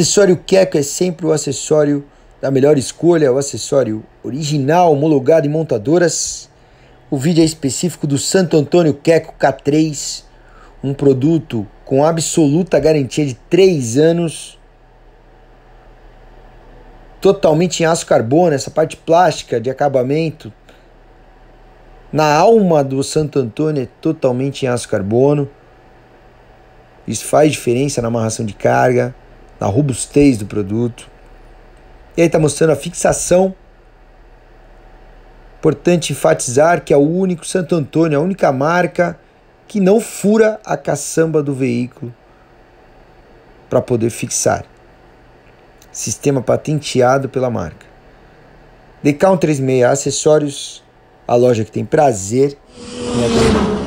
Acessório Queco é sempre o acessório da melhor escolha, o acessório original, homologado em montadoras. O vídeo é específico do Santo Antônio Queco K3, um produto com absoluta garantia de 3 anos, totalmente em aço carbono, essa parte plástica de acabamento. Na alma do Santo Antônio é totalmente em aço carbono. Isso faz diferença na amarração de carga, na robustez do produto. E aí está mostrando a fixação. Importante enfatizar que é o único Santo Antônio, a única marca que não fura a caçamba do veículo para poder fixar. Sistema patenteado pela marca. Decal 36 acessórios, a loja que tem prazer em atender.